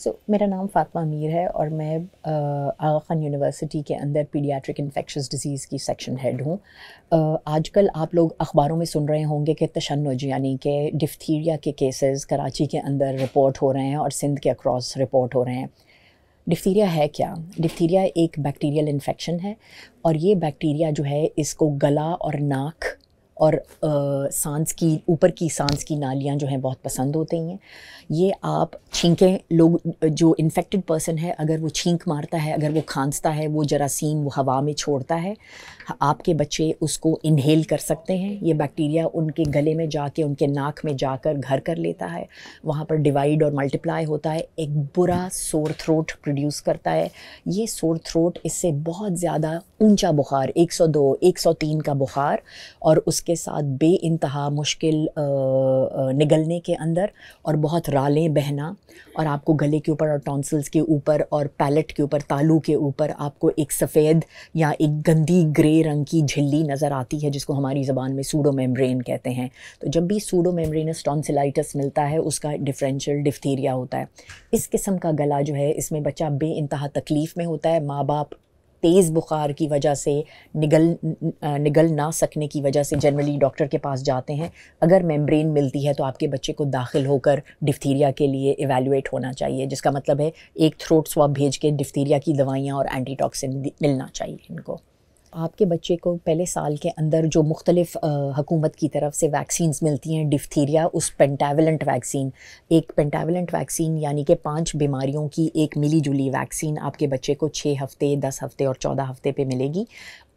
सो so, मेरा नाम फ़ातमा मीर है और मैं आगा ख़ान यूनिवर्सिटी के अंदर पीडियाट्रिक इन्फेक्शस डिज़ीज़ की सेक्शन हेड हूँ आजकल आप लोग अखबारों में सुन रहे होंगे कि तशनज यानी कि डिफ्थीरिया के केसेस कराची के अंदर रिपोर्ट हो रहे हैं और सिंध के अक्रॉस रिपोर्ट हो रहे हैं डिफ्थीरिया है क्या डिफ्थीरिया एक बैक्टीरियल इन्फेक्शन है और ये बैक्टीरिया जो है इसको गला और नाक और सांस की ऊपर की सांस की नालियाँ जो हैं बहुत पसंद होती हैं ये आप छींकें लोग जो इन्फेक्टेड पर्सन है अगर वो छींक मारता है अगर वो खांसता है वो जरासीम वो हवा में छोड़ता है आपके बच्चे उसको इन्हील कर सकते हैं ये बैक्टीरिया उनके गले में जाके उनके नाक में जाकर घर कर लेता है वहाँ पर डिवाइड और मल्टीप्लाई होता है एक बुरा सोर थ्रोट प्रोड्यूस करता है ये सोर थ्रोट इससे बहुत ज़्यादा ऊंचा बुखार 102, 103 का बुखार और उसके साथ बे इंतहा मुश्किल निगलने के अंदर और बहुत रालें बहना और आपको गले के ऊपर और टॉन्सल्स के ऊपर और पैलेट के ऊपर तालू के ऊपर आपको एक सफ़ेद या एक गंदी ग्रे रंग की झिल्ली नज़र आती है जिसको हमारी ज़बान में सूडो मेम्ब्रेन कहते हैं तो जब भी सूडो मेम्ब्रेनस टॉन्सिलाइटस मिलता है उसका डिफरेंशल डिफ्थीरिया होता है इस किस्म का गला जो है इसमें बच्चा बे इंतहा तकलीफ़ में होता है माँ बाप तेज़ बुखार की वजह से निगल निगल ना सकने की वजह से जनरली डॉक्टर के पास जाते हैं अगर मेम्ब्रेन मिलती है तो आपके बच्चे को दाखिल होकर डिफ्थीरिया के लिए इवेलुएट होना चाहिए जिसका मतलब है एक थ्रोट स्वाब भेज के डिफ्थीरिया की दवाइयाँ और एंटीटॉक्सिन मिलना चाहिए इनको आपके बच्चे को पहले साल के अंदर जो मुख्तलिफ हकूमत की तरफ से वैक्सीन मिलती हैं डिफ्थीरिया उस पेंटावलेंट वैक्सीन एक पेंटावलेंट वैक्सीन यानी कि पांच बीमारियों की एक मिली जुली वैक्सीन आपके बच्चे को छः हफ्ते दस हफ्ते और चौदह हफ्ते पे मिलेगी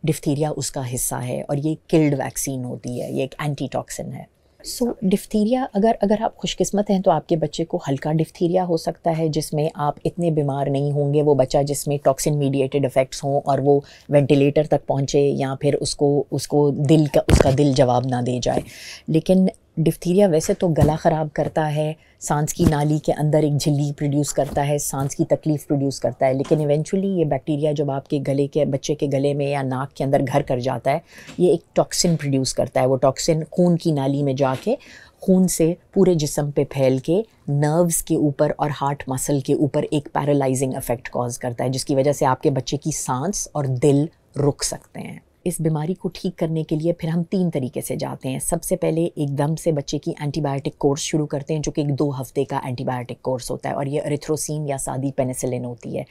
डिफ्थीरिया उसका हिस्सा है और ये किल्ड वैक्सीन होती है ये एक एंटी है सो so, डिफ्थीरिया अगर अगर आप खुशकिस्मत हैं तो आपके बच्चे को हल्का डिफ्थीरिया हो सकता है जिसमें आप इतने बीमार नहीं होंगे वो बच्चा जिसमें टॉक्सिन मीडिएटेड इफ़ेक्ट्स हों और वो वेंटिलेटर तक पहुंचे या फिर उसको उसको दिल का उसका दिल जवाब ना दे जाए लेकिन डिफ्थीरिया वैसे तो गला ख़राब करता है सांस की नाली के अंदर एक झिल्ली प्रोड्यूस करता है सांस की तकलीफ़ प्रोड्यूस करता है लेकिन इवेंचुअली ये बैक्टीरिया जब आपके गले के बच्चे के गले में या नाक के अंदर घर कर जाता है ये एक टॉक्सिन प्रोड्यूस करता है वो टॉक्सिन खून की नाली में जाके खून से पूरे जिसम पे फैल के नर्व्स के ऊपर और हार्ट मसल के ऊपर एक पैरालाइजिंग इफ़ेक्ट कॉज करता है जिसकी वजह से आपके बच्चे की सांस और दिल रुक सकते हैं इस बीमारी को ठीक करने के लिए फिर हम तीन तरीके से जाते हैं सबसे पहले एकदम से बच्चे की एंटीबायोटिक कोर्स शुरू करते हैं जो कि एक दो हफ्ते का एंटीबायोटिक कोर्स होता है और ये अरिथ्रोसिन या सादी पेनिसिलिन होती है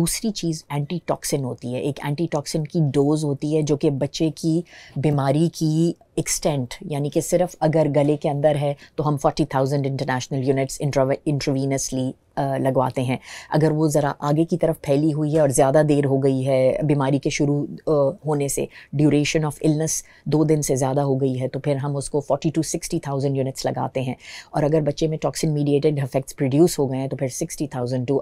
दूसरी चीज़ एंटीटॉक्सिन होती है एक एंटीटॉक्सिन की डोज़ होती है जो कि बच्चे की बीमारी की एक्सटेंट यानी कि सिर्फ अगर गले के अंदर है तो हम 40,000 इंटरनेशनल यूनिट्स इंट्रोवीनसली लगवाते हैं अगर वो ज़रा आगे की तरफ फैली हुई है और ज़्यादा देर हो गई है बीमारी के शुरू होने से ड्यूरेशन ऑफ इलनेस दो दिन से ज़्यादा हो गई है तो फिर हम उसको 40 टू थाउजेंड यूनिट्स लगाते हैं और अगर बच्चे में टॉक्सिन मीडिएटेड इफेक्ट्स प्रोड्यूस हो गए हैं तो फिर thousand two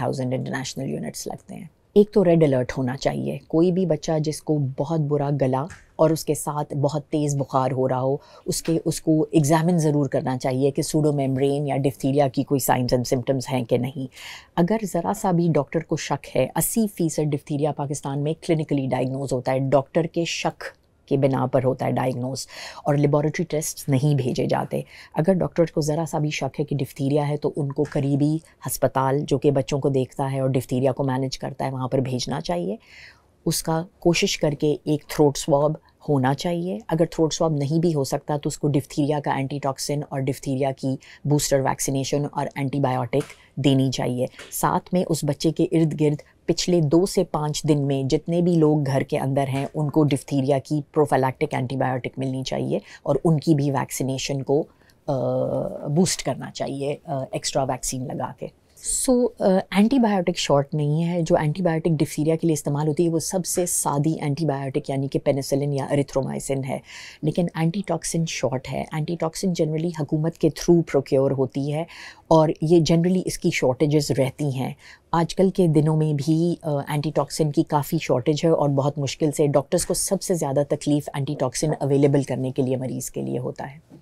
thousand international units लगते हैं एक तो रेड अलर्ट होना चाहिए कोई भी बच्चा जिसको बहुत बुरा गला और उसके साथ बहुत तेज़ बुखार हो रहा हो उसके उसको एग्ज़ामिन ज़रूर करना चाहिए कि सूडो मेम्ब्रेन या डिफ्थीरिया की कोई साइंस एंड सिम्टम्स हैं कि नहीं अगर ज़रा सा भी डॉक्टर को शक है अस्सी फ़ीसद डिफ्थीरिया पाकिस्तान में क्लिनिकली डायग्नोज होता है डॉक्टर के शक के बिना पर होता है डायग्नोस और लेबॉरेटरी टेस्ट नहीं भेजे जाते अगर डॉक्टर को ज़रा सा भी शक है कि डिफ्थीरिया है तो उनको करीबी हस्पताल जो कि बच्चों को देखता है और डिफ्थीरिया को मैनेज करता है वहाँ पर भेजना चाहिए उसका कोशिश करके एक थ्रोट स्वाब होना चाहिए अगर थ्रोट स्वाब नहीं भी हो सकता तो उसको डिफ्थीरिया का एंटीटॉक्सिन और डिफ्थीरिया की बूस्टर वैक्सीनेशन और एंटीबायोटिक देनी चाहिए साथ में उस बच्चे के इर्द गिर्द पिछले दो से पाँच दिन में जितने भी लोग घर के अंदर हैं उनको डिफ्थीरिया की प्रोफेलैक्टिक एंटीबायोटिक मिलनी चाहिए और उनकी भी वैक्सीनेशन को बूस्ट करना चाहिए एक्स्ट्रा वैक्सीन लगा के सो एंटीबायोटिक शॉर्ट नहीं है जो एंटीबायोटिक डिफ्थीरिया के लिए इस्तेमाल होती है वो सबसे सादी एंटीबायोटिक यानी कि पेनिसिलिन या एरिथ्रोमाइसिन है लेकिन एंटीटॉक्सिन शॉर्ट है एंटीटॉक्सिन जनरली हुकूमत के थ्रू प्रोक्योर होती है और ये जनरली इसकी शॉर्टेजेस रहती हैं आजकल के दिनों में भी एंटीटॉक्सिन की काफ़ी शॉर्टेज है और बहुत मुश्किल से डॉक्टर्स को सबसे ज़्यादा तकलीफ़ एंटीटॉक्सिन अवेलेबल करने के लिए मरीज़ के लिए होता है